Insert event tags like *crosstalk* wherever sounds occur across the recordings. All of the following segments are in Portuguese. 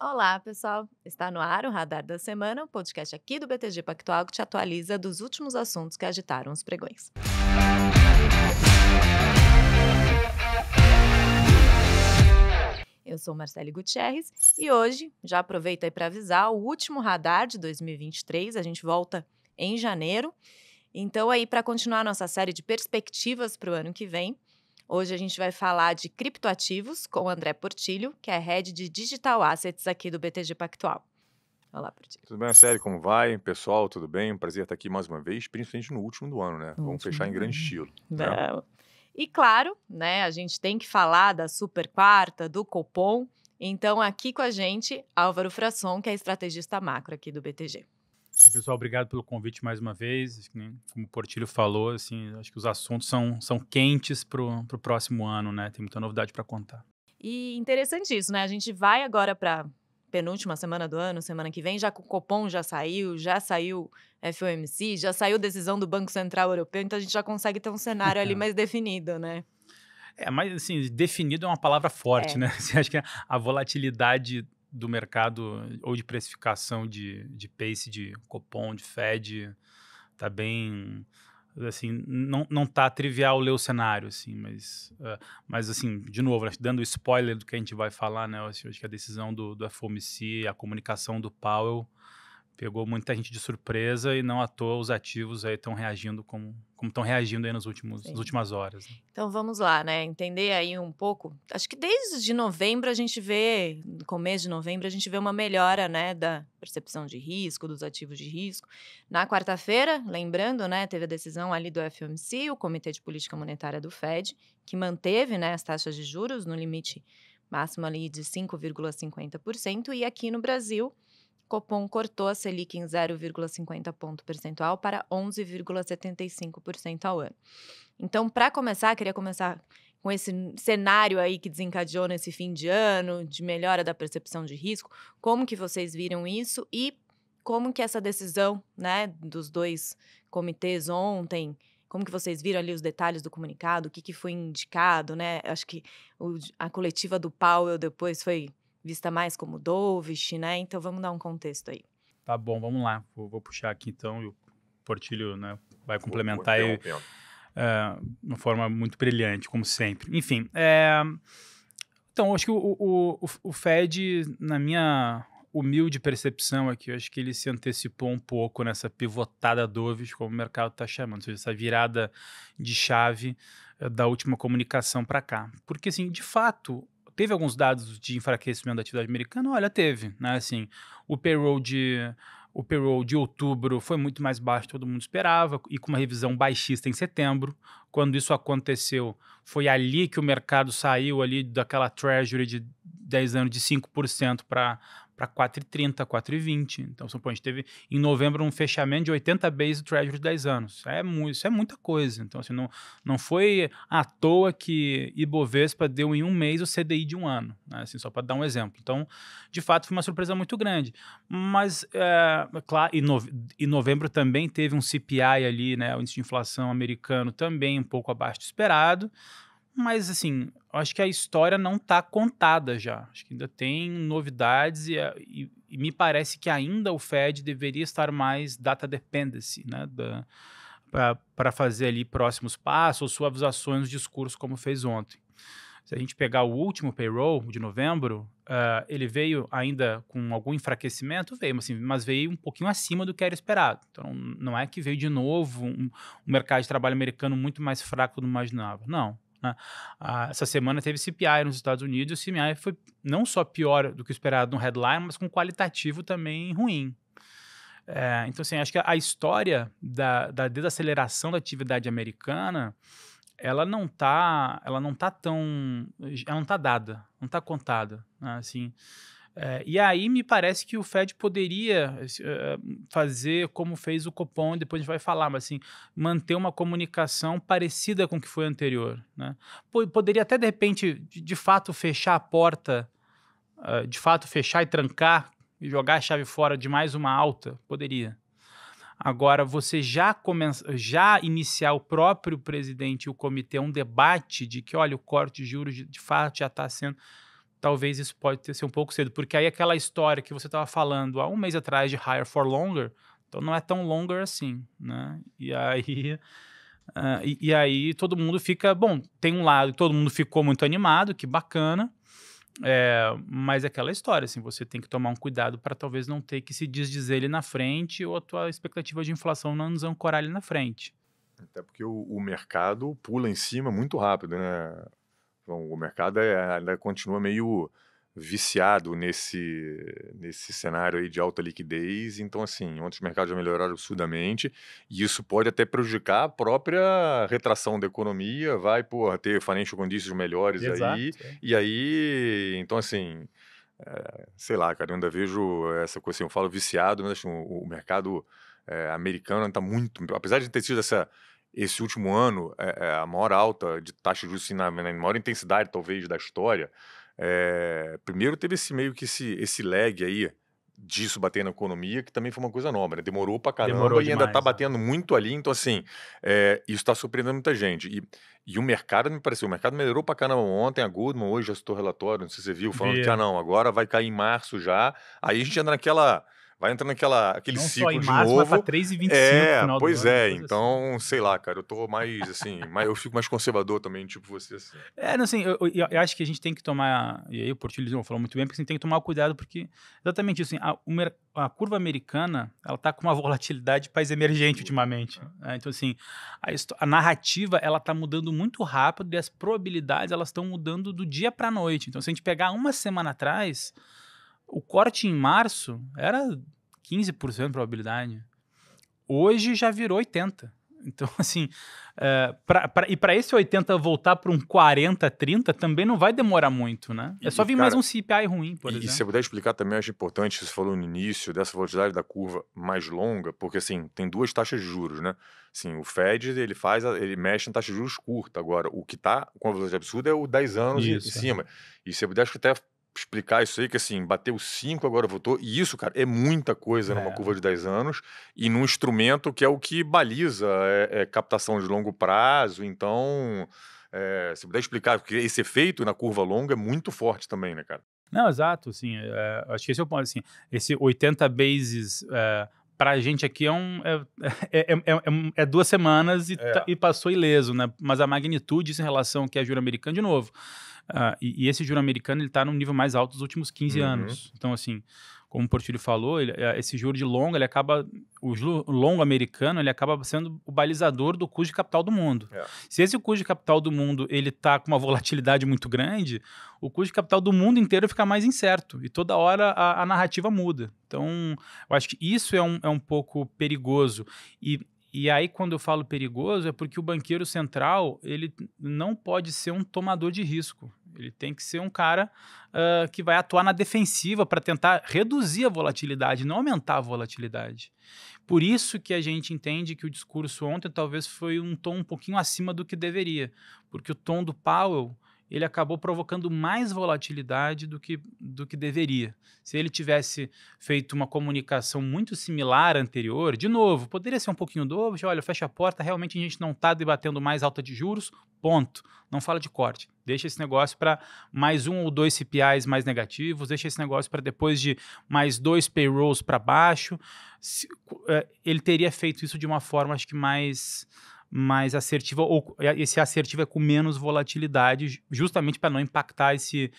Olá, pessoal. Está no ar o Radar da Semana, o um podcast aqui do BTG Pactual que te atualiza dos últimos assuntos que agitaram os pregões. Eu sou Marcele Gutierrez e hoje, já aproveito aí para avisar, o último radar de 2023, a gente volta em janeiro. Então aí para continuar nossa série de perspectivas para o ano que vem, Hoje a gente vai falar de criptoativos com o André Portilho, que é head de Digital Assets aqui do BTG Pactual. Olá, Portilho. Tudo bem, sério? Como vai? Pessoal, tudo bem? Um prazer estar aqui mais uma vez, principalmente no último do ano, né? No Vamos fechar em grande estilo. Né? E claro, né, a gente tem que falar da Super Quarta, do Copom. Então, aqui com a gente, Álvaro Frasson, que é estrategista macro aqui do BTG. Pessoal, obrigado pelo convite mais uma vez. Como o Portilho falou, assim, acho que os assuntos são, são quentes para o próximo ano, né? Tem muita novidade para contar. E interessante isso, né? A gente vai agora para penúltima semana do ano, semana que vem, já o Copom já saiu, já saiu FOMC, já saiu decisão do Banco Central Europeu, então a gente já consegue ter um cenário ali *laughs* mais definido, né? É, mas assim, definido é uma palavra forte, é. né? Você *laughs* assim, acha que a volatilidade do mercado ou de precificação de, de pace, de copom, de Fed, tá bem assim não, não tá trivial ler o cenário assim mas uh, mas assim de novo dando spoiler do que a gente vai falar né acho, acho que a decisão do, do FOMC a comunicação do Powell pegou muita gente de surpresa e não à toa os ativos aí estão reagindo como como estão reagindo aí nos últimos Sim. nas últimas horas. Né? Então vamos lá, né? Entender aí um pouco. Acho que desde novembro a gente vê, no começo de novembro a gente vê uma melhora, né, da percepção de risco dos ativos de risco. Na quarta-feira, lembrando, né, teve a decisão ali do FOMC, o Comitê de Política Monetária do Fed, que manteve, né, as taxas de juros no limite máximo ali de 5,50% e aqui no Brasil Copom cortou a Selic em 0,50 ponto percentual para 11,75% ao ano. Então, para começar, queria começar com esse cenário aí que desencadeou nesse fim de ano, de melhora da percepção de risco, como que vocês viram isso e como que essa decisão, né, dos dois comitês ontem, como que vocês viram ali os detalhes do comunicado, o que, que foi indicado, né? Acho que o, a coletiva do Powell depois foi vista mais como dovish, né? Então vamos dar um contexto aí. Tá bom, vamos lá. Vou, vou puxar aqui então e o Portilho né, vai complementar aí. É, eh, de uma forma muito brilhante, como sempre. Enfim, é, então acho que o, o, o, o Fed, na minha humilde percepção aqui, eu acho que ele se antecipou um pouco nessa pivotada doves, como o mercado está chamando, ou seja, essa virada de chave eh, da última comunicação para cá. Porque, assim, de fato, teve alguns dados de enfraquecimento da atividade americana? Olha, teve, né? Assim, o payroll de o payroll de outubro foi muito mais baixo do que todo mundo esperava e com uma revisão baixista em setembro. Quando isso aconteceu, foi ali que o mercado saiu ali daquela treasury de 10 anos de 5% para para 4,30, 4,20. Então, suponho a gente teve em novembro um fechamento de 80 base do Treasury de 10 anos. É muito, isso é muita coisa. Então, assim, não, não foi à toa que Ibovespa deu em um mês o CDI de um ano, né? assim, só para dar um exemplo. Então, de fato, foi uma surpresa muito grande. Mas, eh, é, claro, em, em novembro também teve um CPI ali, né, o índice de inflação americano também um pouco abaixo do esperado. Mas, assim, acho que a história não está contada já. Acho que ainda tem novidades e, eh, e, e, me parece que ainda o Fed deveria estar mais data dependency, né? para fazer ali próximos passos ou suavizações no discurso, como fez ontem. Se a gente pegar o último payroll de novembro, uh, ele veio ainda com algum enfraquecimento, veio, assim, mas veio um pouquinho acima do que era esperado. Então, não é que veio de novo um, um mercado de trabalho americano muito mais fraco do que imaginava. Não. Né? Ah, essa semana teve CPI nos Estados Unidos e o CPI foi não só pior do que o esperado no headline, mas com qualitativo também ruim. É, então, assim, acho que a história da, da desaceleração da atividade americana ela não está ela não tá tão ela não está dada não está contada né? assim é, e aí me parece que o Fed poderia uh, fazer como fez o Copom, depois a gente vai falar, mas assim, manter uma comunicação parecida com o que foi anterior. Né? Poderia até, de repente, de, de fato, fechar a porta, uh, de fato, fechar e trancar e jogar a chave fora de mais uma alta. Poderia. Agora, você já, começa, já iniciar o próprio presidente e o comitê um debate de que, olha, o corte de juros de, de fato já está sendo talvez isso pode ter, ser um pouco cedo, porque aí aquela história que você estava falando há um mês atrás de higher for longer, então não é tão longer assim, né? E aí, uh, *laughs* e, e, aí todo mundo fica, bom, tem um lado, todo mundo ficou muito animado, que bacana, é, mas é aquela história, assim, você tem que tomar um cuidado para talvez não ter que se desdizer ele na frente ou a tua expectativa de inflação não nos ancorar ele na frente. Até porque o, o mercado pula em cima muito rápido, né? Bom, então, o mercado é, ainda continua meio viciado nesse, nesse cenário aí de alta liquidez. Então, assim, ontem os mercados já melhoraram absurdamente e isso pode até prejudicar a própria retração da economia, vai, porra, ter financial condições melhores Exato, aí. É. E aí, então, assim, é, sei lá, cara, eu ainda vejo essa coisa assim, eu falo viciado, mas assim, o, o mercado é, americano está muito, apesar de ter tido essa esse último ano é, é a maior alta de taxa de juros, assim, na, na maior intensidade, talvez, da história. É, primeiro teve esse meio que esse, esse lag aí disso bater na economia, que também foi uma coisa nova, né? Demorou pra caramba Demorou e demais, ainda tá né? batendo muito ali, então assim, é, isso tá surpreendendo muita gente. E, e o mercado, me pareceu, o mercado melhorou pra caramba ontem, a Goldman hoje já citou relatório, não sei se você viu, falando Via. que, ah não, agora vai cair em março já, aí a gente entra naquela vai entrando naquela, aquele não ciclo de março, novo. Mas pra 3 e 25 é, no final pois do é. Assim. então, assim. sei lá, cara, eu tô mais assim, mais, eu fico mais conservador também, tipo você assim. É, não, assim, eu, eu, eu, acho que a gente tem que tomar, e aí o Portilho falou muito bem, porque a assim, gente tem que tomar cuidado, porque exatamente isso, assim, a, a curva americana, ela tá com uma *laughs* volatilidade de país emergente ultimamente. Né? Então, assim, a, a, narrativa, ela tá mudando muito rápido e as probabilidades, elas estão mudando do dia pra noite. Então, se a gente pegar uma semana atrás, o corte em março era 15% de probabilidade. Hoje já virou 80%. Então, *laughs* assim, uh, pra, pra, e para esse 80 voltar para um 40, 30, também não vai demorar muito, né? É e, só vir cara, mais um CPI ruim, por e, exemplo. E se você puder explicar também, acho importante, você falou no início, dessa velocidade da curva mais longa, porque, assim, tem duas taxas de juros, né? Assim, o Fed, ele faz, ele mexe em taxa de juros curta. Agora, o que está com a velocidade absurda é o 10 anos Isso, em, é. cima. E se você puder, acho que até explicar isso aí, que assim, bateu 5, agora votou. E isso, cara, é muita coisa é. numa curva de 10 anos e num instrumento que é o que baliza é, é captação de longo prazo. Então, é, se puder explicar, porque esse efeito na curva longa é muito forte também, né, cara? Não, exato, assim, é, acho que esse é o ponto, assim, esse 80 bases é, para a gente aqui é, um, é, *laughs* é, é, é duas semanas e, tá, e, passou ileso, né? Mas a magnitude em relação ao que é juro americano, de novo, ah, e, e, esse juro americano ele está num nível mais alto dos últimos 15 uhum. anos. Então, assim, como o Portilho falou, ele, eh, esse juro de longo, ele acaba, o longo americano, ele acaba sendo o balizador do custo de capital do mundo. É. Se esse custo de capital do mundo ele está com uma volatilidade muito grande, o custo de capital do mundo inteiro fica mais incerto e toda hora a, a narrativa muda. Então, eu acho que isso é um, é um pouco perigoso. E e aí, quando eu falo perigoso, é porque o banqueiro central ele não pode ser um tomador de risco. Ele tem que ser um cara uh, que vai atuar na defensiva para tentar reduzir a volatilidade, não aumentar a volatilidade. Por isso que a gente entende que o discurso ontem talvez foi um tom um pouquinho acima do que deveria, porque o tom do Powell ele acabou provocando mais volatilidade do que, do que deveria. Se ele tivesse feito uma comunicação muito similar à anterior, de novo, poderia ser um pouquinho novo, olha, fecha a porta, realmente a gente não está debatendo mais alta de juros, ponto. Não fala de corte. Deixa esse negócio para mais um ou dois CPIs mais negativos, deixa esse negócio para depois de mais dois payrolls para baixo. Se, eh, ele teria feito isso de uma forma, acho que mais mais assertiva, ou eh, esse assertivo é com menos volatilidade, justamente para não impactar esse,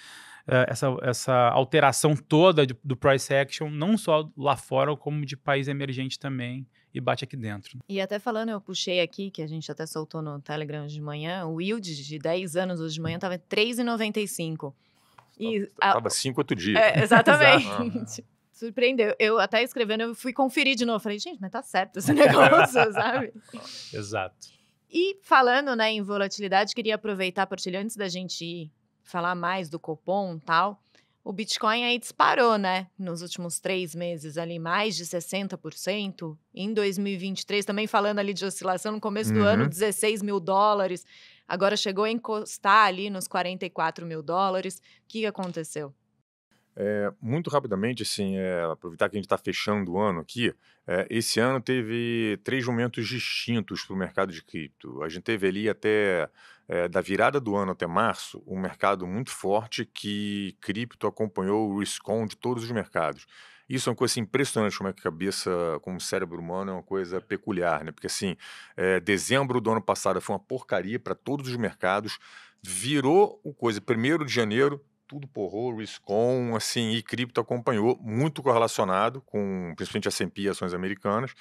eh, essa, essa alteração toda do, price action, não só lá fora, como de país emergente também, e bate aqui dentro. E até falando, eu puxei aqui, que a gente até soltou no Telegram de manhã, o yield de 10 anos hoje de manhã estava 3,95. E, Tava cinco outro dia. É, *laughs* exatamente. *laughs* surpreendeu. Eu até escrevendo, eu fui conferir de novo. Falei, gente, mas tá certo esse *laughs* negócio, sabe? Exato. E falando né, em volatilidade, queria aproveitar, Portilho, antes da gente ir falar mais do Copom e tal, o Bitcoin aí disparou, né? Nos últimos três meses ali, mais de 60%. Em 2023, também falando ali de oscilação, no começo do ano, 16 uhum. mil dólares. Agora chegou a encostar ali nos 44 mil dólares. O que aconteceu? É, muito rapidamente, assim, é, aproveitar que a gente está fechando o ano aqui, é, esse ano teve três momentos distintos para o mercado de cripto. A gente teve ali até, da virada do ano até março, um mercado muito forte que cripto acompanhou o risk-on de todos os mercados. Isso é uma coisa assim, impressionante, como é que a cabeça, como o cérebro humano é uma coisa peculiar, né? Porque assim, dezembro do ano passado foi uma porcaria para todos os mercados, virou o coisa, primeiro de janeiro, tudo por Riscon, assim, e cripto acompanhou, muito correlacionado com principalmente a S&P ações americanas.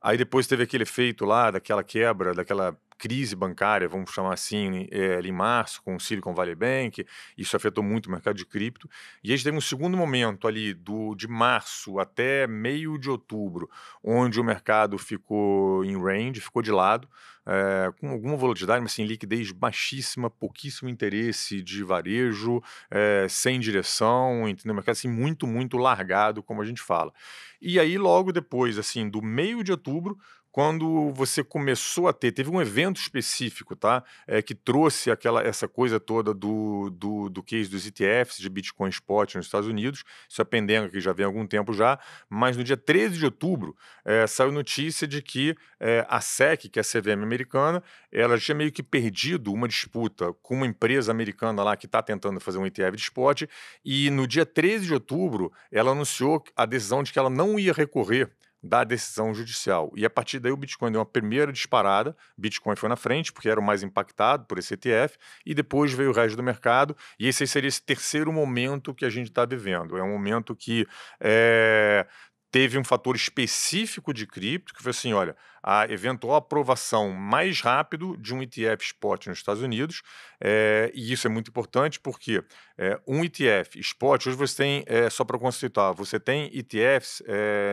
Aí depois teve aquele efeito lá daquela quebra, daquela crise bancária, vamos chamar assim, é, ali em março, com o Silicon Valley Bank, isso afetou muito o mercado de cripto. E a gente teve um segundo momento ali, do, de março até meio de outubro, onde o mercado ficou em range, ficou de lado, é, com alguma volatilidade, mas sem liquidez baixíssima, pouquíssimo interesse de varejo, é, sem direção, entendeu? O mercado assim, muito, muito largado, como a gente fala. E aí, logo depois, assim, do meio de outubro, quando você começou a ter, teve um evento específico, tá? É, que trouxe aquela, essa coisa toda do, do, do case dos ETFs, de Bitcoin Spot nos Estados Unidos, isso é pendenga que já vem há algum tempo já, mas no dia 13 de outubro é, saiu notícia de que é, a SEC, que é a CVM americana, ela tinha meio que perdido uma disputa com uma empresa americana lá que está tentando fazer um ETF de spot, e no dia 13 de outubro ela anunciou a decisão de que ela não ia recorrer da decisão judicial. E a partir daí o Bitcoin deu uma primeira disparada, Bitcoin foi na frente, porque era o mais impactado por esse ETF, e depois veio o resto do mercado, e esse seria esse terceiro momento que a gente está vivendo. É um momento que é, teve um fator específico de cripto, que foi assim, olha, a eventual aprovação mais rápido de um ETF spot nos Estados Unidos. É, e isso é muito importante porque é, um ETF spot, hoje você tem, é, só para constatar você tem ETFs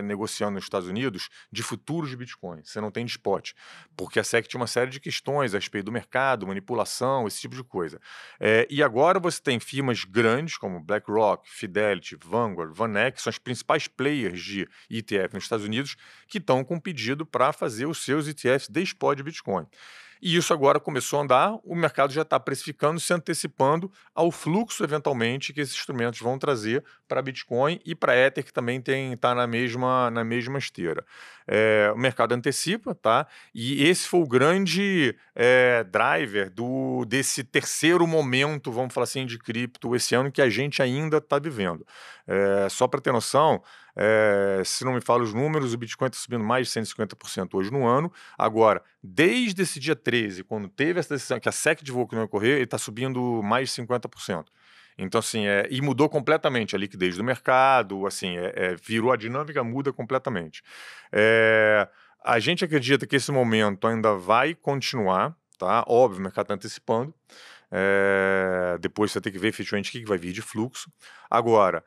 negociando nos Estados Unidos de futuros de Bitcoin, você não tem de spot, porque a SEC tinha uma série de questões a respeito do mercado, manipulação, esse tipo de coisa. e agora você tem firmas grandes como BlackRock, Fidelity, Vanguard, VanEck, que são as principais players de ETF nos Estados Unidos, que estão com um pedido para fazer fazer os seus ETFs de spot de Bitcoin. E isso agora começou a andar, o mercado já está precificando, se antecipando ao fluxo, eventualmente, que esses instrumentos vão trazer para Bitcoin e para Ether, que também está na mesma, na mesma esteira. É, o mercado antecipa, tá? E esse foi o grande é, driver do, desse terceiro momento, vamos falar assim, de cripto esse ano que a gente ainda está vivendo. É, só para ter noção, é, se não me falo os números, o Bitcoin está subindo mais de 150% hoje no ano. Agora, desde esse dia 13, quando teve essa decisão que a SEC divulgou que não ocorrer, ele está subindo mais de 50%. Então, assim, é, e mudou completamente a liquidez do mercado, assim, é, é, virou a dinâmica, muda completamente. Eh, a gente acredita que esse momento ainda vai continuar, tá? Óbvio, o mercado está antecipando. Eh, depois você tem que ver efetivamente o que vai vir de fluxo. Agora,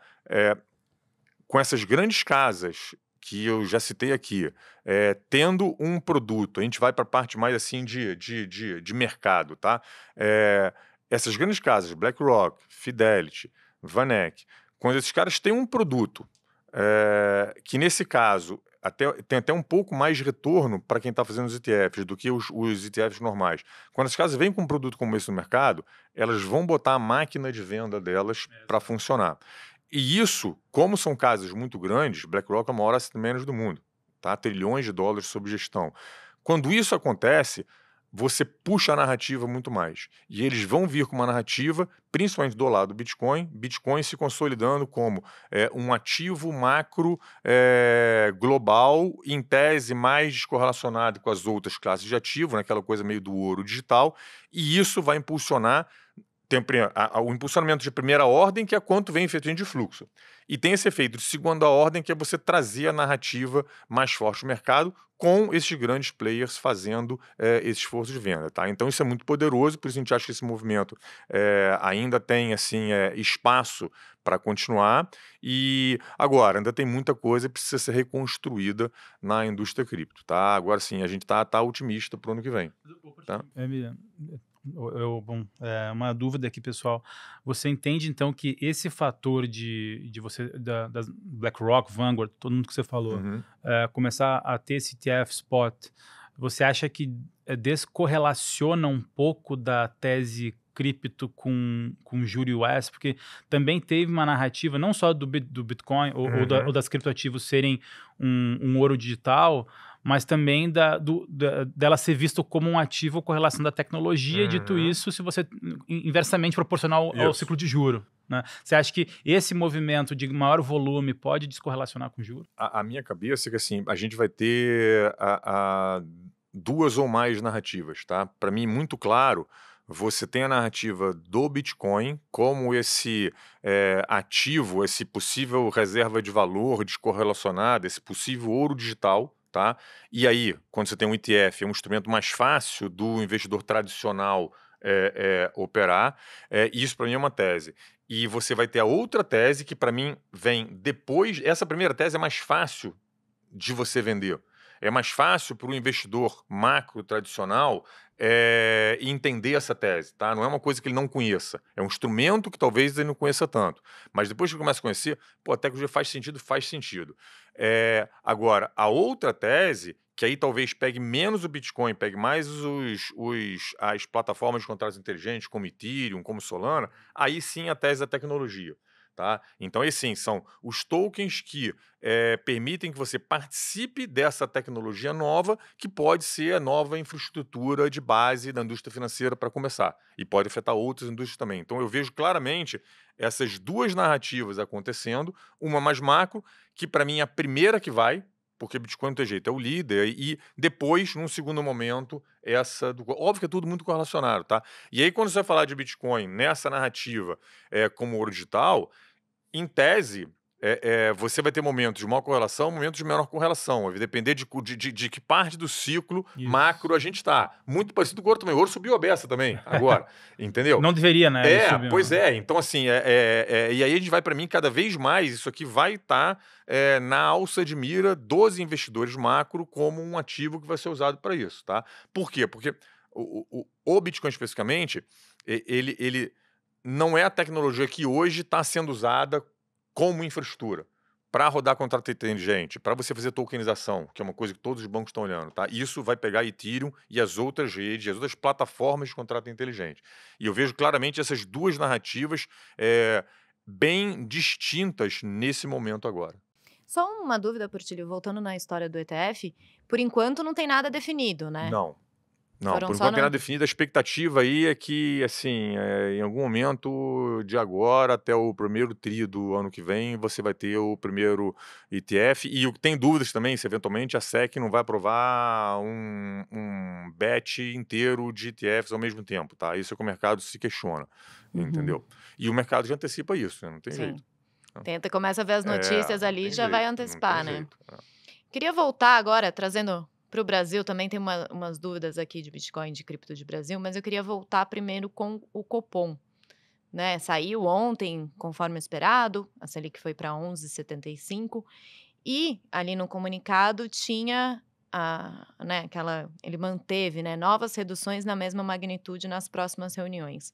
com essas grandes casas que eu já citei aqui, é, tendo um produto, a gente vai para a parte mais assim de, de, de, de mercado, tá? É, essas grandes casas, BlackRock, Fidelity, Vanek, quando esses caras têm um produto é, que nesse caso até, tem até um pouco mais de retorno para quem está fazendo os ETFs do que os, os ETFs normais. Quando as casas vêm com um produto como esse no mercado, elas vão botar a máquina de venda delas para funcionar. E isso, como são casas muito grandes, BlackRock é uma maior asset manager do mundo, tá? Trilhões de dólares sob gestão. Quando isso acontece, você puxa a narrativa muito mais. E eles vão vir com uma narrativa, principalmente do lado do Bitcoin, Bitcoin se consolidando como é, um ativo macro é, global, em tese mais descorrelacionado com as outras classes de ativo, naquela né? coisa meio do ouro digital, e isso vai impulsionar tem a, o impulsionamento de primeira ordem, que é quanto vem efeito de fluxo. E tem esse efeito de segunda ordem, que é você trazer a narrativa mais forte do mercado com esses grandes players fazendo é, esse esforço de venda. Tá? Então isso é muito poderoso, por isso a gente acha que esse movimento é, ainda tem assim é, espaço para continuar. E agora, ainda tem muita coisa que precisa ser reconstruída na indústria cripto. Tá? Agora sim, a gente está tá otimista para o ano que vem. Tá? É, eu, bom, é uma dúvida aqui, pessoal. Você entende, então, que esse fator de, de você, da, das BlackRock, Vanguard, todo mundo que você falou, uhum. é, começar a ter esse ETF spot, você acha que é, descorrelaciona um pouco da tese cripto com, com júri West porque também teve uma narrativa, não só do, do Bitcoin ou, uhum. ou, da, uhum. ou das criptoativos serem um, um ouro digital, mas também da, do, da, dela ser visto como um ativo com relação da tecnologia. Uhum. Dito isso, se você inversamente proporcional ao, ao ciclo de juro. Né? Você acha que esse movimento de maior volume pode descorrelacionar com o juro? A, a minha cabeça é que assim, a gente vai ter a, a duas ou mais narrativas, tá? Para mim, muito claro você tem a narrativa do Bitcoin como esse é, ativo, esse possível reserva de valor descorrelacionado, esse possível ouro digital, Tá? E aí, quando você tem um ETF, é um instrumento mais fácil do investidor tradicional é, é, operar. É, isso para mim é uma tese. E você vai ter a outra tese que para mim vem depois. Essa primeira tese é mais fácil de você vender. É mais fácil para o investidor macro tradicional é, entender essa tese, tá? Não é uma coisa que ele não conheça. É um instrumento que talvez ele não conheça tanto. Mas depois que ele começa a conhecer, pô, a tecnologia faz sentido, faz sentido. É, agora, a outra tese, que aí talvez pegue menos o Bitcoin, pegue mais os, os, as plataformas de contratos inteligentes, como Ethereum, como Solana, aí sim a tese da tecnologia. Tá? Então, assim, são os tokens que é, permitem que você participe dessa tecnologia nova, que pode ser a nova infraestrutura de base da indústria financeira para começar, e pode afetar outras indústrias também. Então, eu vejo claramente essas duas narrativas acontecendo, uma mais macro, que para mim é a primeira que vai, porque Bitcoin não tem jeito, é o líder, e depois, num segundo momento, essa do. Óbvio que é tudo muito correlacionado, tá? E aí, quando você vai falar de Bitcoin nessa narrativa é, como ouro digital, em tese, é, é, você vai ter momentos de maior correlação, momentos de menor correlação. Vai depender de, de, de que parte do ciclo Isso. macro a gente está. Muito parecido com o ouro também. O ouro subiu a beça também, agora. *laughs* entendeu? Não deveria, né? É, subiu, pois não. Né? é. Então, assim, é, é, é, e aí a gente vai para mim cada vez mais. Isso aqui vai estar tá, é, na alça de mira dos investidores macro como um ativo que vai ser usado para isso, tá? Por quê? Porque o, o, o Bitcoin especificamente, ele, ele não é a tecnologia que hoje está sendo usada como infraestrutura para rodar contrato inteligente, para você fazer tokenização, que é uma coisa que todos os bancos estão olhando, tá? Isso vai pegar Ethereum e as outras redes, as outras plataformas de contrato inteligente. E eu vejo claramente essas duas narrativas é, bem distintas nesse momento agora. Só uma dúvida, Portilho, voltando na história do ETF, por enquanto não tem nada definido, né? Não. Não, Foram por enquanto não... nada definido. A expectativa aí é que, assim, é, em algum momento de agora até o primeiro tri do ano que vem, você vai ter o primeiro ETF. E o que tem dúvidas também, se eventualmente a SEC não vai aprovar um, um batch inteiro de ETFs ao mesmo tempo, tá? Isso é que o mercado se questiona, uhum. entendeu? E o mercado já antecipa isso, né? não tem Sim. jeito. Né? Tenta, começa a ver as é, notícias é, ali e já jeito, vai antecipar, né? é. Queria voltar agora, trazendo para o Brasil, também tem uma, umas dúvidas aqui de Bitcoin, de cripto de Brasil, mas eu queria voltar primeiro com o Copom. Né? Saiu ontem, conforme esperado, a Selic foi para 11,75 e ali no comunicado tinha a, né, aquela, ele manteve né, novas reduções na mesma magnitude nas próximas reuniões.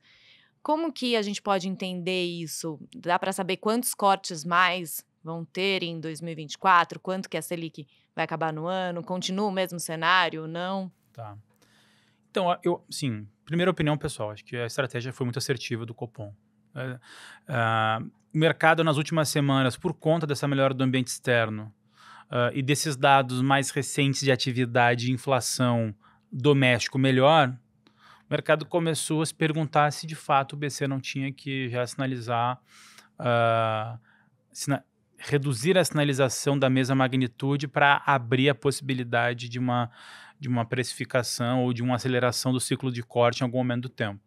Como que a gente pode entender isso? Dá para saber quantos cortes mais vão ter em 2024? Quanto que a Selic vai acabar no ano? Continua o mesmo cenário ou não? Tá. Então, eu, sim, primeira opinião pessoal, acho que a estratégia foi muito assertiva do Copom. É, é, o mercado nas últimas semanas, por conta dessa melhora do ambiente externo uh, e desses dados mais recentes de atividade e inflação doméstico melhor, o mercado começou a se perguntar se de fato o BC não tinha que já sinalizar uh, sina reduzir a sinalização da mesma magnitude para abrir a possibilidade de uma, de uma precificação ou de uma aceleração do ciclo de corte em algum momento do tempo.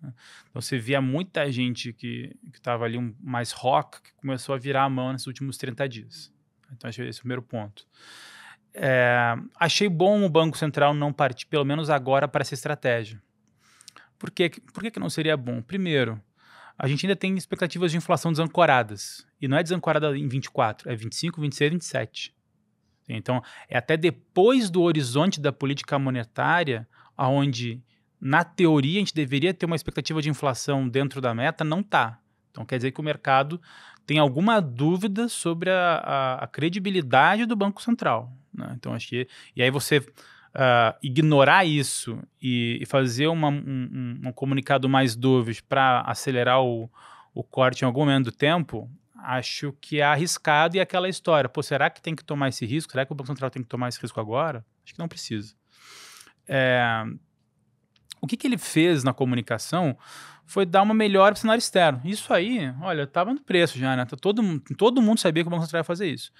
Né? Então você via muita gente que estava ali um, mais rock que começou a virar a mão nesses últimos 30 dias. Então achei esse o primeiro ponto. É, achei bom o Banco Central não partir, pelo menos agora, para essa estratégia. Por, quê? Por que, que não seria bom? Primeiro, a gente ainda tem expectativas de inflação desancoradas. E não é desancorada em 24, é 25, 26, 27. Então, é até depois do horizonte da política monetária, aonde na teoria a gente deveria ter uma expectativa de inflação dentro da meta, não tá. Então, quer dizer que o mercado tem alguma dúvida sobre a, a, a credibilidade do Banco Central. Né? Então, acho que. E aí você uh, ignorar isso e, e fazer uma, um, um, comunicado mais dúvidas para acelerar o, o corte em algum momento do tempo, acho que é arriscado e aquela história. Pô, será que tem que tomar esse risco? Será que o Banco Central tem que tomar esse risco agora? Acho que não precisa. É, o que, que ele fez na comunicação foi dar uma melhor para o cenário externo. Isso aí, olha, estava no preço já, né? Tá todo, todo mundo sabia que o Banco Central ia fazer isso.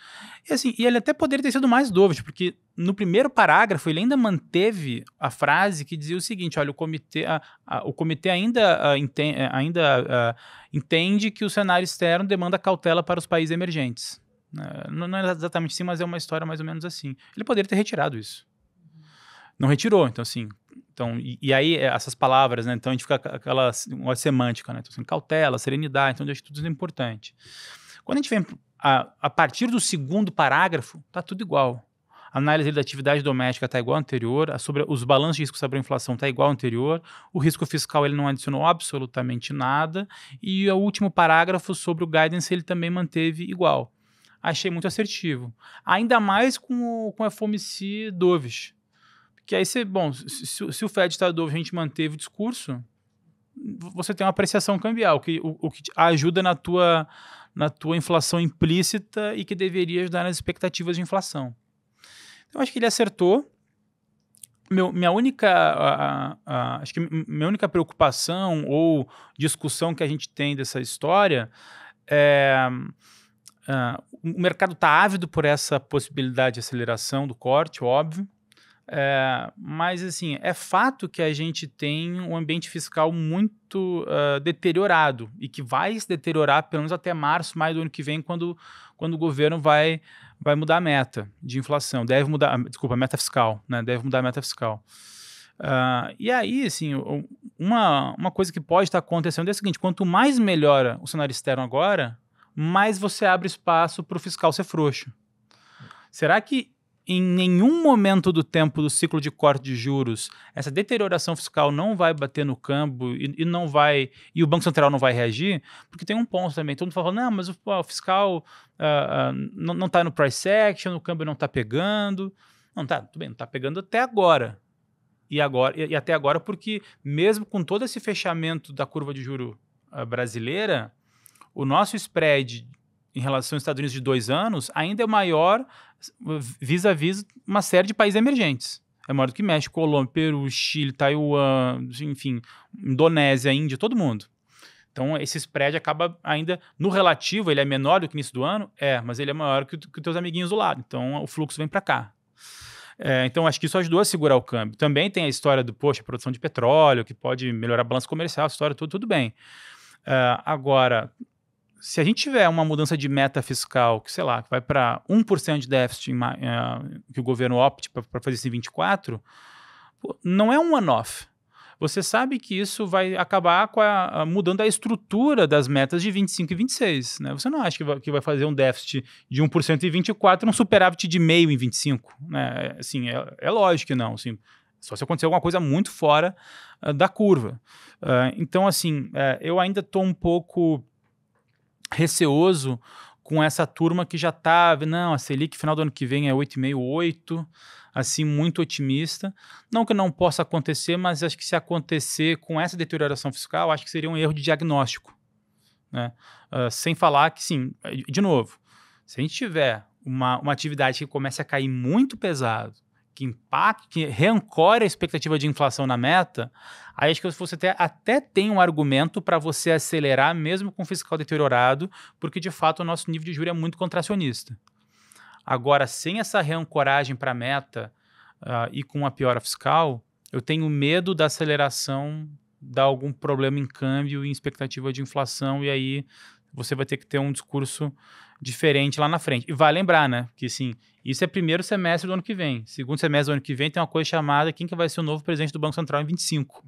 E assim, e ele até poderia ter sido mais dovish, porque no primeiro parágrafo ele ainda manteve a frase que dizia o seguinte: olha, o comitê, a, a, o comitê ainda, a, é, ainda entende que o cenário externo demanda cautela para os países emergentes. Né? não é exatamente assim, mas é uma história mais ou menos assim. Ele poderia ter retirado isso. Não retirou, então assim, então, e, e, aí é, essas palavras, né? Então a gente fica aquela uma semântica, né? Então, assim, cautela, serenidade, então acho que tudo isso é importante. Quando a gente vem a, a partir do segundo parágrafo, tá tudo igual. A análise da atividade doméstica está igual ao anterior, a sobre os balanços de risco sobre a inflação está igual ao anterior, o risco fiscal ele não adicionou absolutamente nada, e o último parágrafo sobre o guidance ele também manteve igual. Achei muito assertivo. Ainda mais com o, com FOMC Dovish. Que aí você, bom, se, se o Fed está do a gente manteve o discurso, você tem uma apreciação cambial, que, o, o que ajuda na tua, na tua inflação implícita e que deveria ajudar nas expectativas de inflação. Então, acho que ele acertou. Meu, minha única a, a, a, acho que minha única preocupação ou discussão que a gente tem dessa história é ah, o mercado está ávido por essa possibilidade de aceleração do corte, óbvio. É, mas, assim, é fato que a gente tem um ambiente fiscal muito uh, deteriorado e que vai se deteriorar pelo menos até março, maio do ano que vem, quando, quando o governo vai, vai mudar a meta de inflação. Deve mudar, ah, desculpa, a meta fiscal, né? Deve mudar a meta fiscal. Uh, e aí, assim, uma, uma coisa que pode estar acontecendo é o seguinte: quanto mais melhora o cenário externo agora, mais você abre espaço para o fiscal ser frouxo. Será que em nenhum momento do tempo do ciclo de corte de juros, essa deterioração fiscal não vai bater no câmbio e, e não vai e o Banco Central não vai reagir, porque tem um ponto também. Todo mundo fala, não, mas o, o fiscal uh, uh, não está no price action, o câmbio não está pegando. Não, está tudo bem, não está pegando até agora. E, agora, e, e, até agora, porque mesmo com todo esse fechamento da curva de juro uh, brasileira, o nosso spread em relação aos Estados Unidos de dois anos, ainda é maior vis-a-vis uma série de países emergentes. É maior do que México, Colômbia, Peru, Chile, Taiwan, enfim, Indonésia, Índia, todo mundo. Então, esse spread acaba ainda, no relativo, ele é menor do que no início do ano? É, mas ele é maior que, que os teus amiguinhos do lado. Então, o fluxo vem para cá. É, então, acho que isso ajudou a segurar o câmbio. Também tem a história do, poxa, produção de petróleo, que pode melhorar a balança comercial, a história, tudo, tudo bem. Uh, agora, se a gente tiver uma mudança de meta fiscal, que sei lá, que vai para 1% de déficit em, uh, que o governo opte para fazer isso em 24, não é um one-off. Você sabe que isso vai acabar a, a, mudando a estrutura das metas de 25 e 26. Né? Você não acha que vai, que vai fazer um déficit de 1% em 24, um superávit de meio em 25. Né? É, assim, é, é lógico que não. Assim, só se acontecer alguma coisa muito fora uh, da curva. Uh, então, assim, eh, eu ainda estou um pouco receoso com essa turma que já estava, tá, não, a Selic final do ano que vem é 8,5, assim, muito otimista. Não que não possa acontecer, mas acho que se acontecer com essa deterioração fiscal, acho que seria um erro de diagnóstico. Né? Uh, sem falar que, sim, de novo, se a gente tiver uma, uma atividade que comece a cair muito pesado, que impacte, que reancore a expectativa de inflação na meta, aí acho que você até, até tem um argumento para você acelerar mesmo com o fiscal deteriorado, porque de fato o nosso nível de juros é muito contracionista. Agora, sem essa reancoragem para a meta uh, e com a piora fiscal, eu tenho medo da aceleração dar algum problema em câmbio e expectativa de inflação, e aí você vai ter que ter um discurso diferente lá na frente. E vai lembrar, né? Que sim, isso é primeiro semestre do ano que vem. Segundo semestre do ano que vem tem uma coisa chamada quem que vai ser o novo presidente do Banco Central em 25.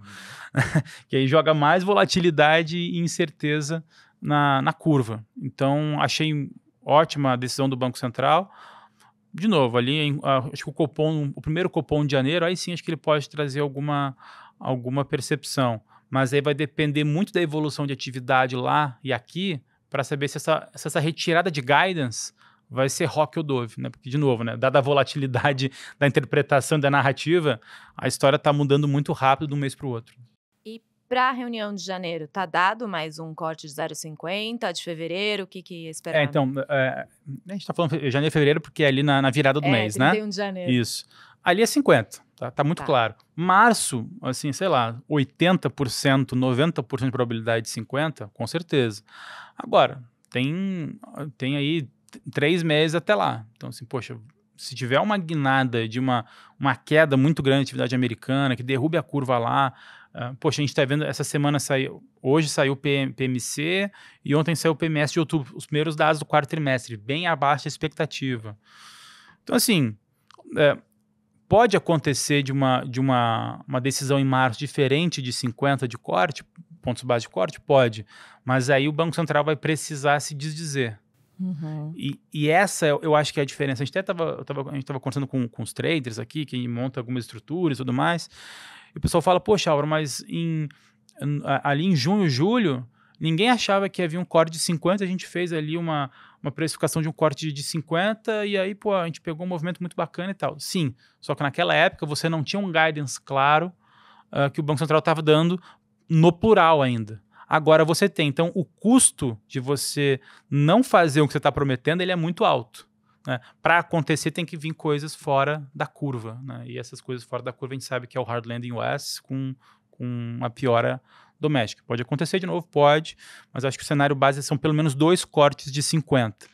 *laughs* que aí joga mais volatilidade e incerteza na, na curva. Então, achei ótima a decisão do Banco Central. De novo, ali, acho que o Copom, o primeiro Copom de janeiro, aí sim acho que ele pode trazer alguma, alguma percepção. Mas aí vai depender muito da evolução de atividade lá e aqui para saber se essa, se essa retirada de guidance vai ser rock ou dove, né? Porque, de novo, né? Dada a volatilidade *laughs* da interpretação da narrativa, a história está mudando muito rápido de um mês para o outro. E para a reunião de janeiro, tá dado mais um corte de 0,50 de fevereiro? O que, que esperar? É, então, é, a gente está falando janeiro e fevereiro porque é ali na, na virada do é, mês, 31 né? 31 de janeiro. Isso. Ali é 50. Tá, tá muito tá. claro. Março, assim, sei lá, 80%, 90% de probabilidade de 50%, com certeza. Agora, tem, tem aí três meses até lá. Então, assim, poxa, se tiver uma guinada de uma, uma queda muito grande da atividade americana, que derrube a curva lá. Uh, poxa, a gente está vendo, essa semana saiu, hoje saiu o PM, PMC e ontem saiu o PMS de outubro, os primeiros dados do quarto trimestre, bem abaixo da expectativa. Então, assim, é, pode acontecer de uma, de uma, uma decisão em março diferente de 50 de corte, pontos base de corte? Pode. Mas aí o Banco Central vai precisar se desdizer. Uhum. E, e, essa eu acho que é a diferença. A gente até estava tava, a gente tava conversando com, com os traders aqui, que monta algumas estruturas e tudo mais. E o pessoal fala, poxa, Aura, mas em, ali em junho, julho, ninguém achava que havia um corte de 50, a gente fez ali uma, uma precificação de um corte de 50 e aí, pô, a gente pegou um movimento muito bacana e tal. Sim, só que naquela época você não tinha um guidance claro uh, que o Banco Central estava dando no plural ainda. Agora você tem. Então, o custo de você não fazer o que você está prometendo, ele é muito alto. Né? Para acontecer, tem que vir coisas fora da curva. Né? E essas coisas fora da curva, a gente sabe que é o hard landing US com, com a piora doméstica. Pode acontecer de novo? Pode, mas acho que o cenário base são pelo menos dois cortes de 50.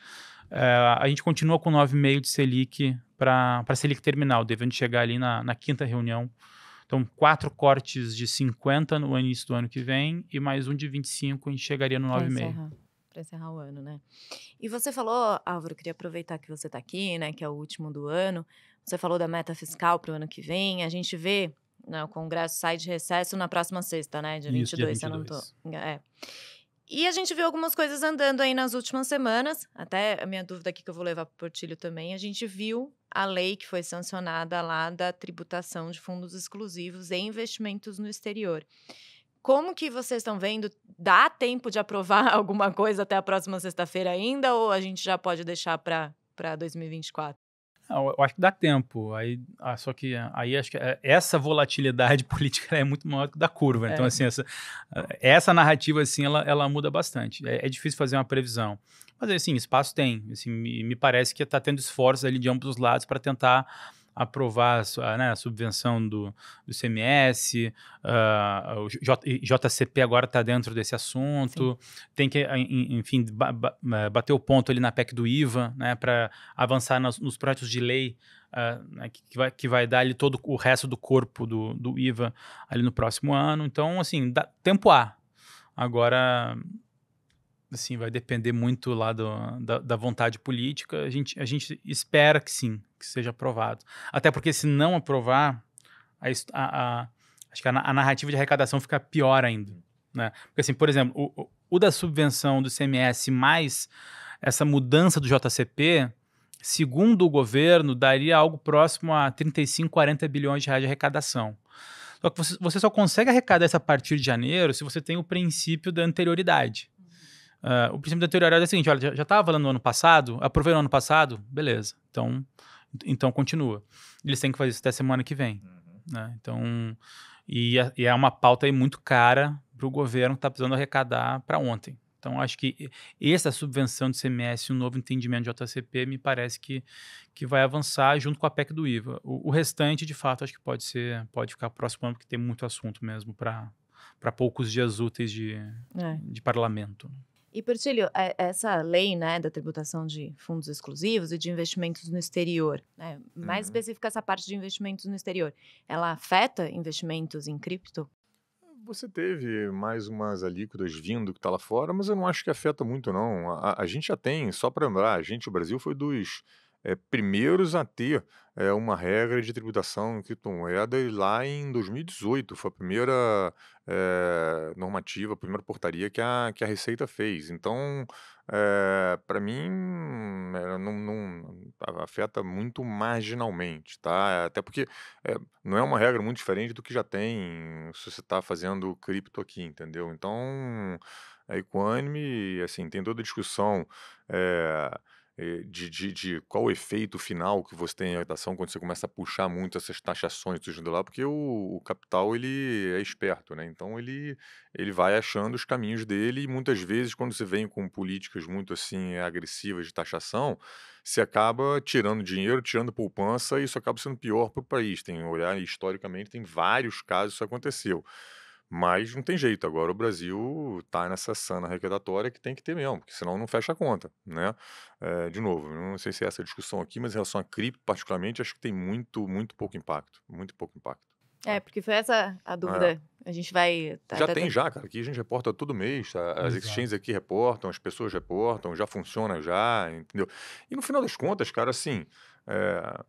É, a gente continua com 9,5 de Selic para Selic terminal, devendo chegar ali na, na quinta reunião. Então, quatro cortes de 50 no início do ano que vem e mais um de 25, a gente chegaria no 9,5 para encerrar o ano, né? E você falou, Álvaro, queria aproveitar que você está aqui, né, que é o último do ano. Você falou da meta fiscal para o ano que vem. A gente vê né? O Congresso sai de recesso na próxima sexta, né? Dia Isso, 22, dia 22. se eu não tô. É. E a gente viu algumas coisas andando aí nas últimas semanas. Até a minha dúvida aqui que eu vou levar para o Portilho também. A gente viu a lei que foi sancionada lá da tributação de fundos exclusivos e investimentos no exterior. Como que vocês estão vendo? Dá tempo de aprovar *laughs* alguma coisa até a próxima sexta-feira ainda? Ou a gente já pode deixar para 2024? Eu acho que dá tempo. Aí, ah, só que ah, aí acho que eh, essa volatilidade *laughs* política é muito maior que da curva. Então, é. Então, assim, essa, ah, essa narrativa, assim, ela, ela muda bastante. É, é difícil fazer uma previsão. Mas, assim, espaço tem. Assim, me, me parece que está tendo esforços ali de ambos os lados para tentar aprovar a, né, a subvenção do, do CMS, uh, ah, o J, JCP agora está dentro desse assunto, Sim. tem que, enfim, é, bater o ponto ali na PEC do IVA, né, para avançar nos, nos projetos de lei Uh, que, vai, que vai dar ali todo o resto do corpo do, do IVA ali no próximo ano. Então, assim, dá, tempo há. Agora, assim, vai depender muito lá do, da, da, vontade política. A gente, a gente espera que sim, que seja aprovado. Até porque se não aprovar, a, a, a acho que a, a, narrativa de arrecadação fica pior ainda. Né? Porque, assim, por exemplo, o, o da subvenção do CMS mais essa mudança do JCP, segundo o governo, daria algo próximo a 35, 40 bilhões de reais de arrecadação. Só que você, você só consegue arrecadar essa a partir de janeiro se você tem o princípio da anterioridade. Uh, o princípio deteriorado é o seguinte: olha, já estava valendo no ano passado, aprovei no ano passado, beleza. Então, então continua. Eles têm que fazer isso até semana que vem. Uhum. Né? Então, e, é, e, é uma pauta aí muito cara para o governo que está precisando arrecadar para ontem. Então, acho que essa subvenção de CMS, um novo entendimento de JCP, me parece que, que vai avançar junto com a PEC do IVA. O, o restante, de fato, acho que pode ser, pode ficar próximo ano, porque tem muito assunto mesmo para poucos dias úteis de, é. de parlamento. E, Portilho, é, essa lei né, da tributação de fundos exclusivos e de investimentos no exterior, né, mais uhum. específica essa parte de investimentos no exterior, ela afeta investimentos em cripto? Você teve mais umas alíquotas vindo que está lá fora, mas eu não acho que afeta muito, não. A, a gente já tem, só para lembrar, a gente, o Brasil foi dos é, primeiros a ter é, uma regra de tributação em criptomoedas lá em 2018. Foi a primeira é, normativa, a primeira portaria que a, que a Receita fez. Então, é, eh, para mim, não, não, afeta muito marginalmente, tá? Até porque não é uma regra muito diferente do que já tem se você está fazendo cripto aqui, entendeu? Então, a é Equanime, assim, tem toda a discussão... É, eh, de, de, de, qual o efeito final que você tem em ação quando você começa a puxar muito essas taxações do lá, porque o, o, capital ele é esperto, né? Então ele, ele vai achando os caminhos dele e muitas vezes quando você vem com políticas muito assim agressivas de taxação, você acaba tirando dinheiro, tirando poupança e isso acaba sendo pior para o país. Tem olhar historicamente tem vários casos isso aconteceu. Mas não tem jeito, agora o Brasil está nessa sana arrecadatória que tem que ter mesmo, porque senão não fecha a conta, né? É, de novo, não sei se é essa discussão aqui, mas em relação a cripto particularmente, acho que tem muito, muito pouco impacto, muito pouco impacto. Tá? É, porque foi essa a é. dúvida. É. A gente vai. Tá, já tá, tem, tá... já, cara. Aqui a gente reporta todo mês. Tá? As Exato. exchanges aqui reportam, as pessoas reportam, já funciona já, entendeu? E no final das contas, cara, assim. É,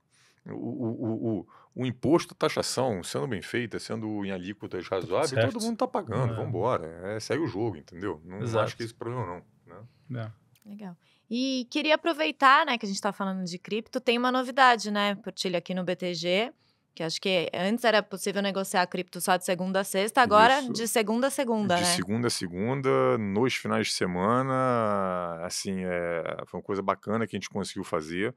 o, o, o, o imposto, a taxação, sendo bem feita, sendo em alíquotas tá razoáveis, todo mundo está pagando, é. vamos embora. É, segue o jogo, entendeu? Não acho que é esse problema, não. Né? É. Legal. E queria aproveitar, né, que a gente está falando de cripto, tem uma novidade, né, partilha aqui no BTG, que acho que antes era possível negociar cripto só de segunda a sexta, agora Isso. de segunda a segunda, de né? De segunda a segunda, nos finais de semana, assim, é, foi uma coisa bacana que a gente conseguiu fazer.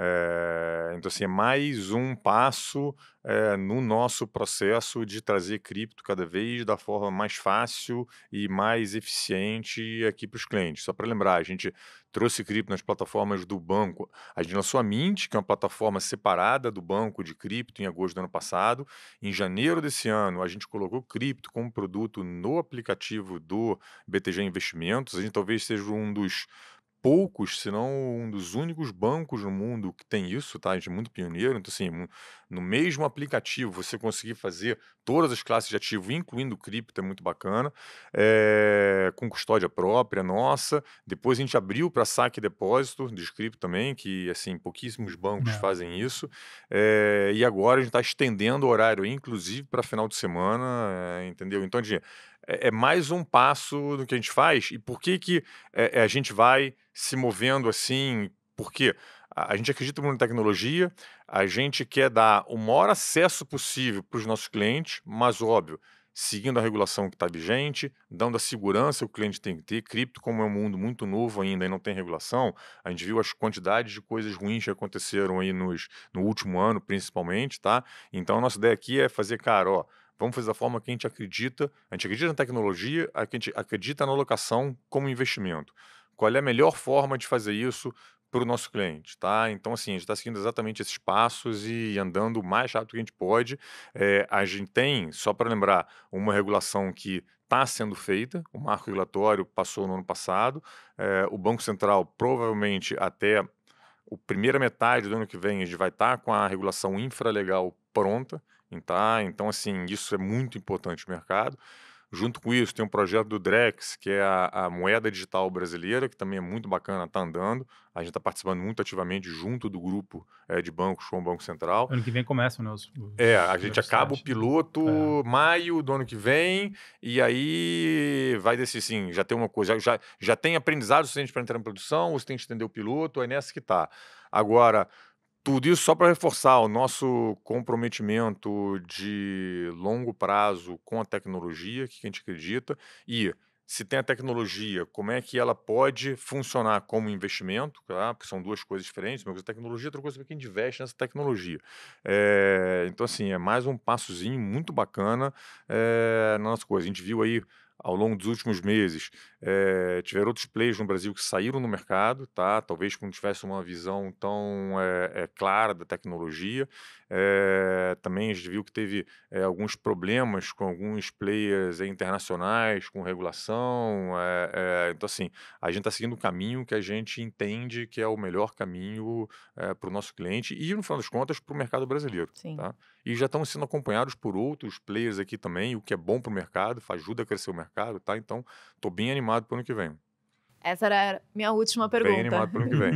É, então, assim, é mais um passo é, no nosso processo de trazer cripto cada vez da forma mais fácil e mais eficiente aqui para os clientes. Só para lembrar, a gente trouxe cripto nas plataformas do banco. A gente lançou a Mint, que é uma plataforma separada do banco de cripto, em agosto do ano passado. Em janeiro desse ano, a gente colocou cripto como produto no aplicativo do BTG Investimentos. A gente talvez seja um dos poucos, se não um dos únicos bancos no mundo que tem isso, tá? De é muito pioneiro. Então, assim, no mesmo aplicativo você conseguir fazer todas as classes de ativo, incluindo cripto, é muito bacana, é... com custódia própria, nossa. Depois a gente abriu para saque e depósito de cripto também, que, assim, pouquíssimos bancos Não. É. fazem isso. É... E agora a gente está estendendo o horário, inclusive para final de semana, é... entendeu? Então, a assim, gente é, é, mais um passo no que a gente faz e por que, que é, é, a gente vai se movendo assim? Porque a, a gente acredita muito em tecnologia, a gente quer dar o maior acesso possível para os nossos clientes, mas óbvio, seguindo a regulação que está vigente, dando a segurança que o cliente tem que ter. Cripto, como é um mundo muito novo ainda e não tem regulação, a gente viu as quantidades de coisas ruins que aconteceram aí nos, no último ano, principalmente, tá? Então, a nossa ideia aqui é fazer, cara, ó, Vamos fazer da forma que a gente acredita. A gente acredita na tecnologia, a gente acredita na locação como investimento. Qual é a melhor forma de fazer isso para o nosso cliente, tá? Então, assim, a gente está seguindo exatamente esses passos e andando o mais rápido que a gente pode. É, a gente tem, só para lembrar, uma regulação que está sendo feita, o marco regulatório passou no ano passado, é, o Banco Central provavelmente até a primeira metade do ano que vem a gente vai estar tá com a regulação infralegal pronta. Tá? Então, assim, isso é muito importante no mercado. Junto com isso, tem um projeto do Drex, que é a, a moeda digital brasileira, que também é muito bacana, está andando. A gente está participando muito ativamente junto do grupo é, de bancos com o Banco Central. Ano que vem começam, né? Os, os é, a gente acaba o piloto é. maio do ano que vem, e aí vai desse sim, já tem uma coisa, já, já tem aprendizado suficiente para entrar em produção, você tem que entender o piloto, é nessa que está. Agora, tudo isso só para reforçar o nosso comprometimento de longo prazo com a tecnologia, que a gente acredita, e se tem a tecnologia, como é que ela pode funcionar como investimento, tá? porque são duas coisas diferentes, uma coisa é tecnologia, outra coisa é, é quem investe nessa tecnologia. É, então, assim, é mais um passozinho muito bacana é, na nossa coisa. A gente viu aí ao longo dos últimos meses, é, tiveram outros players no Brasil que saíram no mercado, tá? talvez não tivessem uma visão tão é, é, clara da tecnologia. também a gente viu que teve alguns problemas com alguns players internacionais, com regulação. então, assim, a gente está seguindo o caminho que a gente entende que é o melhor caminho para o nosso cliente e, no final das contas, para o mercado brasileiro. Sim. Tá? e já estão sendo acompanhados por outros players aqui também, o que é bom para o mercado, ajuda a crescer o mercado, tá? Então, estou bem animado para o ano que vem. Essa era minha última pergunta.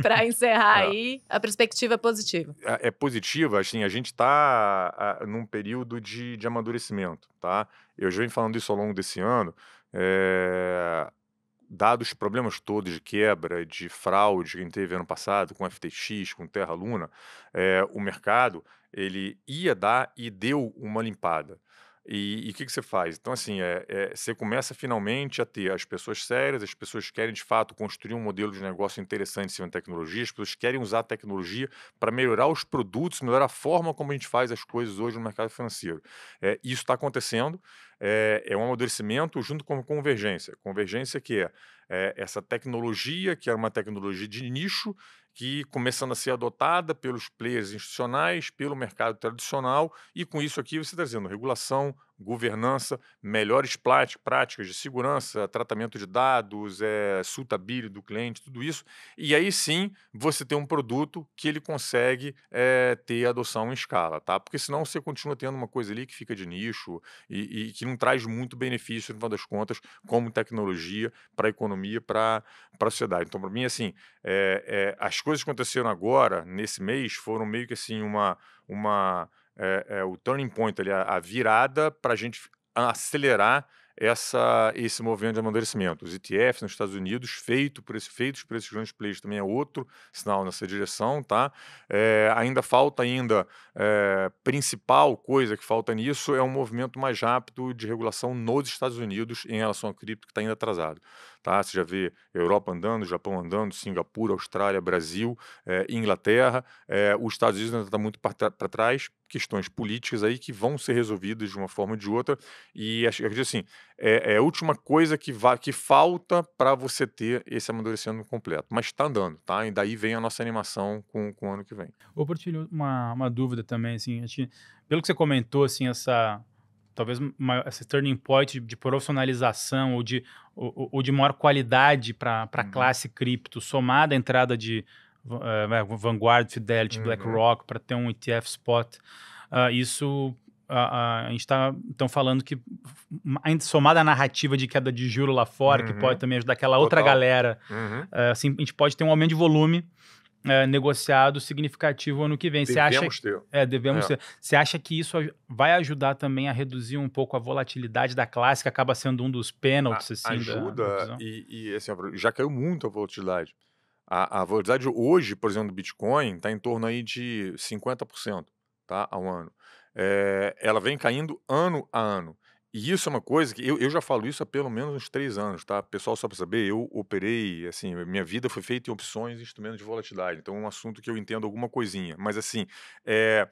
Para *laughs* encerrar é. aí, a perspectiva é positiva. É, é positiva, assim, a gente está num período de, de amadurecimento, tá? Eu já venho falando isso ao longo desse ano. É, dados os problemas todos de quebra, de fraude que a gente teve ano passado com FTX, com Terra Luna, é, o mercado ele ia dar e deu uma limpada. E o que, que, você faz? Então, assim, é, é, você começa finalmente a ter as pessoas sérias, as pessoas querem de fato construir um modelo de negócio interessante em cima da tecnologia, as pessoas querem usar a tecnologia para melhorar os produtos, melhorar a forma como a gente faz as coisas hoje no mercado financeiro. É, isso está acontecendo, é, é, um amadurecimento junto com convergência. Convergência que é, é essa tecnologia, que era uma tecnologia de nicho, que começando a ser adotada pelos players institucionais, pelo mercado tradicional, e com isso aqui você está dizendo regulação, governança, melhores práticas de segurança, tratamento de dados, é, eh, sultabilidade do cliente, tudo isso. E aí sim você tem um produto que ele consegue é, ter adoção em escala, tá? Porque senão você continua tendo uma coisa ali que fica de nicho e, e que não traz muito benefício, no final das contas, como tecnologia para a economia, para a sociedade. Então, para mim, assim, é, é, as coisas que aconteceram agora, nesse mês, foram meio que assim uma... uma é, é o turning point, ali, a, a virada para a gente acelerar essa, esse movimento de amadurecimento. Os ETFs nos Estados Unidos, feito por esse, feitos por esses grandes players, também é outro sinal nessa direção, tá? É, ainda falta ainda, é, principal coisa que falta nisso é um movimento mais rápido de regulação nos Estados Unidos em relação ao cripto, que está ainda atrasado. Tá? Você já vê Europa andando, Japão andando, Singapura, Austrália, Brasil, eh, Inglaterra. Eh, os Estados Unidos ainda está muito para trás, questões políticas aí que vão ser resolvidas de uma forma ou de outra. E acho que assim, é, é, a última coisa que, vai, que falta para você ter esse amadurecimento completo. Mas está andando, tá? E daí vem a nossa animação com, com o ano que vem. Ô, partilho uma, uma dúvida também, assim, gente, pelo que você comentou, assim, essa talvez esse turning point de, de profissionalização ou de, ou, ou de maior qualidade para a uhum. classe cripto, somada à entrada de uh, Vanguard, Fidelity, uhum. BlackRock, para ter um ETF spot, uh, isso a, a, a, gente está então falando que somada à narrativa de queda de juro lá fora, uhum. que pode também ajudar aquela Total. outra galera, uhum. uh, assim, a gente pode ter um aumento de volume é, negociado significativo ano que vem. Devemos você acha, ter. É, devemos é. ter. Você acha que isso vai ajudar também a reduzir um pouco a volatilidade da classe, que acaba sendo um dos pênaltis? Assim, ajuda, da, e, e assim, já caiu muito a volatilidade. A, a volatilidade hoje, por exemplo, do Bitcoin, está em torno aí de 50% tá, ao ano. É, ela vem caindo ano a ano. E isso é uma coisa que eu, eu já falo isso há pelo menos uns três anos, tá? Pessoal, só para saber, eu operei, assim, minha vida foi feita em opções e instrumentos de volatilidade. Então é um assunto que eu entendo alguma coisinha. Mas, assim, é,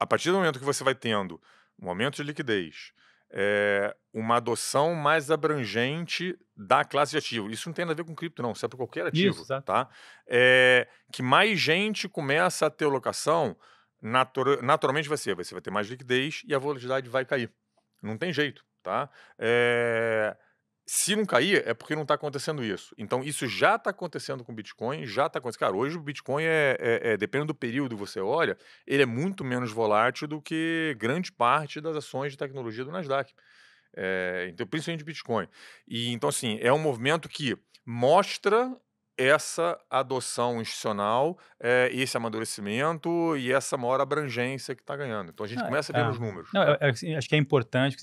a partir do momento que você vai tendo um aumento de liquidez, é, uma adoção mais abrangente da classe de ativo. Isso não tem nada a ver com cripto, não. Isso é para qualquer ativo, isso, tá? É, que mais gente começa a ter locação, naturalmente vai ser. Você vai ter mais liquidez e a volatilidade vai cair. Não tem jeito, tá? É... Se não cair, é porque não está acontecendo isso. Então, isso já está acontecendo com o Bitcoin, já está acontecendo. Cara, hoje o Bitcoin, é, é, é, dependendo do período que você olha, ele é muito menos volátil do que grande parte das ações de tecnologia do Nasdaq. É, então, principalmente Bitcoin. E então, assim, é um movimento que mostra essa adoção institucional, é, esse amadurecimento e essa maior abrangência que está ganhando. Então a gente ah, começa a ver é. os números. Não, eu, é, eu, assim, acho que é importante,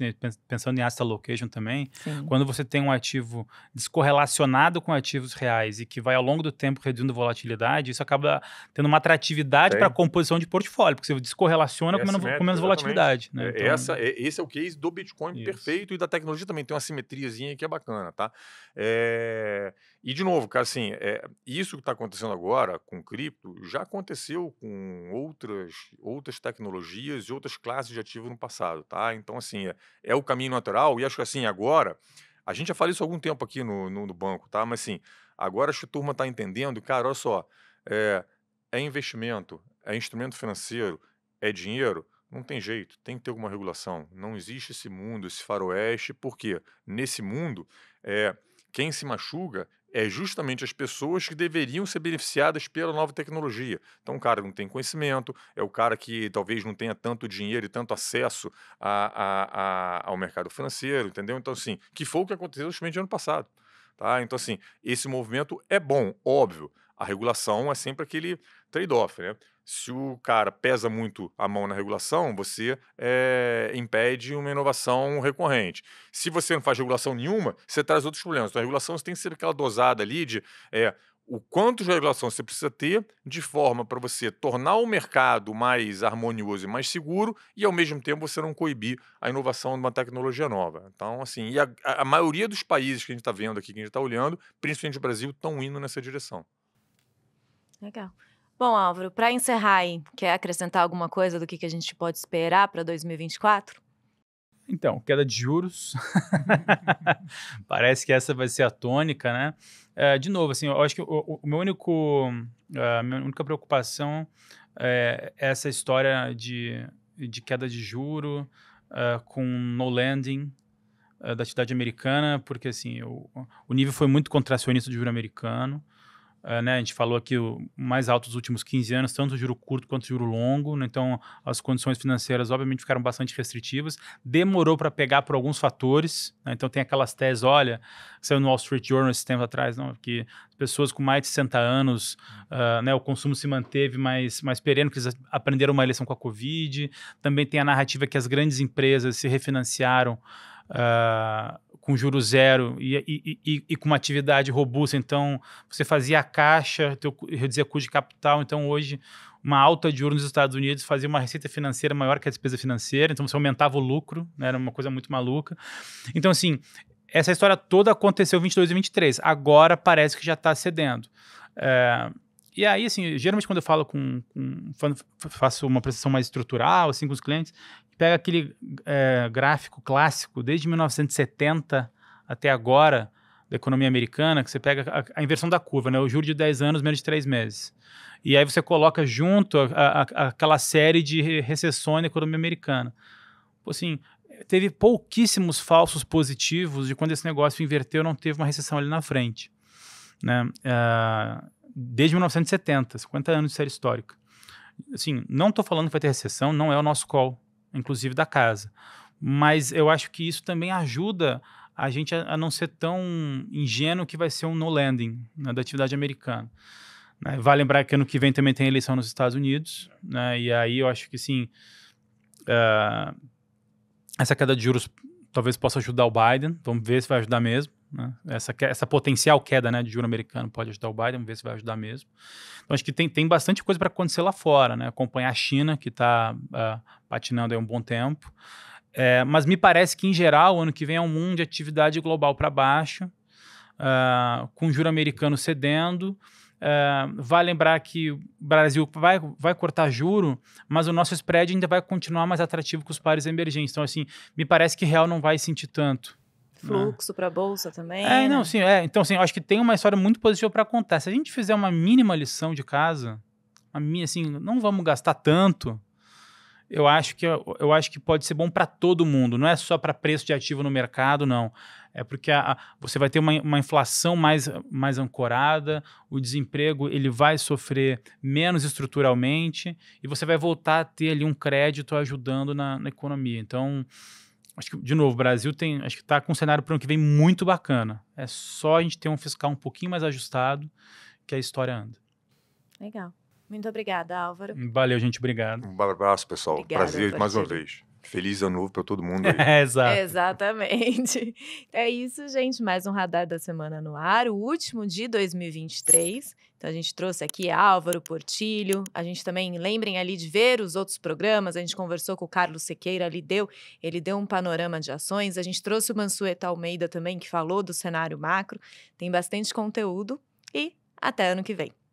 pensando em asset allocation também, Sim. quando você tem um ativo descorrelacionado com ativos reais e que vai ao longo do tempo reduzindo volatilidade, isso acaba tendo uma atratividade para a composição de portfólio, porque você descorrelaciona com, menos, com menos volatilidade. Né? Então, essa, esse é o case do Bitcoin isso. perfeito e da tecnologia também. Tem uma simetriazinha que é bacana, tá? É, e de novo, cara, assim... É, isso que está acontecendo agora com cripto já aconteceu com outras, outras tecnologias e outras classes de ativo no passado, tá? Então, assim, é, é o caminho natural e acho que, assim, agora... A gente já falou isso há algum tempo aqui no, no, no banco, tá? Mas, assim, agora acho que a turma está entendendo, cara, olha só, é, é investimento, é instrumento financeiro, é dinheiro, não tem jeito, tem que ter alguma regulação. Não existe esse mundo, esse faroeste, porque nesse mundo, é, quem se machuca é justamente as pessoas que deveriam ser beneficiadas pela nova tecnologia. Então, o cara não tem conhecimento, é o cara que talvez não tenha tanto dinheiro e tanto acesso a, a, a, ao mercado financeiro, entendeu? Então, assim, que foi o que aconteceu justamente ano passado. Tá? Então, assim, esse movimento é bom, óbvio, a regulação é sempre aquele trade-off, né? Se o cara pesa muito a mão na regulação, você é, impede uma inovação recorrente. Se você não faz regulação nenhuma, você traz outros problemas. Então, a regulação você tem que ser aquela dosada ali de é, o quanto de regulação você precisa ter de forma para você tornar o mercado mais harmonioso e mais seguro e, ao mesmo tempo, você não coibir a inovação de uma tecnologia nova. Então, assim, e a, a maioria dos países que a gente está vendo aqui, que a gente está olhando, principalmente o Brasil, estão indo nessa direção. Legal. Bom, Álvaro, para encerrar aí, quer acrescentar alguma coisa do que, que a gente pode esperar para 2024? Então, queda de juros. *laughs* Parece que essa vai ser a tônica, né? É, de novo, assim, eu acho que o, o, meu único, a eh, minha única preocupação eh, é essa história de, de queda de juro com no landing da atividade americana, porque assim, o, o nível foi muito contracionista de juro americano. Uh, né, a gente falou aqui o mais alto dos últimos 15 anos, tanto o juro curto quanto o juro longo. Né, então, as condições financeiras, obviamente, ficaram bastante restritivas. Demorou para pegar por alguns fatores. Né, então, tem aquelas teses, olha, saiu no Wall Street Journal esses tempos atrás, não, que pessoas com mais de 60 anos, uh, né, o consumo se manteve mais, mais perene, eles aprenderam uma eleição com a Covid. Também tem a narrativa que as grandes empresas se refinanciaram. Uh, com juro zero e, e, e, e, com uma atividade robusta. Então, você fazia a caixa, teu, reduzia custo de capital. Então, hoje, uma alta de juro nos Estados Unidos fazia uma receita financeira maior que a despesa financeira. Então, você aumentava o lucro, né? era uma coisa muito maluca. Então, assim, essa história toda aconteceu em 22 e 23. Agora parece que já está cedendo. É, e aí, assim, geralmente quando eu falo com, com faço uma apresentação mais estrutural, assim, com os clientes, pega aquele é, gráfico clássico desde 1970 até agora da economia americana, que você pega a, a, inversão da curva, né? o juro de 10 anos menos de 3 meses. E aí você coloca junto a, a, aquela série de recessões na economia americana. Assim, teve pouquíssimos falsos positivos de quando esse negócio inverteu, não teve uma recessão ali na frente. Né? É, desde 1970, 50 anos de série histórica. Assim, não estou falando que vai ter recessão, não é o nosso call inclusive da casa. Mas eu acho que isso também ajuda a gente a, a não ser tão ingênuo que vai ser um no landing né, da atividade americana. Né? Vale lembrar que ano que vem também tem eleição nos Estados Unidos, né? e aí eu acho que sim, uh, eh, essa queda de juros talvez possa ajudar o Biden, vamos ver se vai ajudar mesmo. Né? Essa, essa potencial queda né, de juro americano pode ajudar o Biden, vamos ver se vai ajudar mesmo. Então, acho que tem, tem bastante coisa para acontecer lá fora, né? acompanhar a China, que está uh, ah, patinando há um bom tempo. É, mas me parece que, em geral, o ano que vem é um mundo de atividade global para baixo, uh, com juro americano cedendo. Uh, é, vai lembrar que o Brasil vai, vai cortar juro, mas o nosso spread ainda vai continuar mais atrativo que os pares emergentes. Então, assim, me parece que real não vai sentir tanto. Né? Fluxo para bolsa também. É, né? não, sim. É. Então, assim, eu acho que tem uma história muito positiva para contar. Se a gente fizer uma mínima lição de casa, a minha, assim, não vamos gastar tanto. Eu acho que, eu acho que pode ser bom para todo mundo, não é só para preço de ativo no mercado, não. É porque a, a, você vai ter uma, uma inflação mais, mais ancorada, o desemprego ele vai sofrer menos estruturalmente e você vai voltar a ter ali um crédito ajudando na, na economia. Então, acho que, de novo, o Brasil tem, acho que está com um cenário para o ano que vem muito bacana. É só a gente ter um fiscal um pouquinho mais ajustado que a história anda. Legal. Muito obrigada, Álvaro. Valeu, gente. Obrigado. Um abraço, pessoal. Obrigada, Prazer mais uma vez. Feliz ano novo para todo mundo. Aí. *laughs* é, exato. Exatamente. *laughs* É isso, gente. Mais um Radar da Semana no ar, o último de 2023. Então a gente trouxe aqui Álvaro Portilho, a gente também lembrem ali de ver os outros programas, a gente conversou com o Carlos Sequeira, ele deu, ele deu um panorama de ações, a gente trouxe o Mansueta Almeida também que falou do cenário macro. Tem bastante conteúdo e até ano que vem.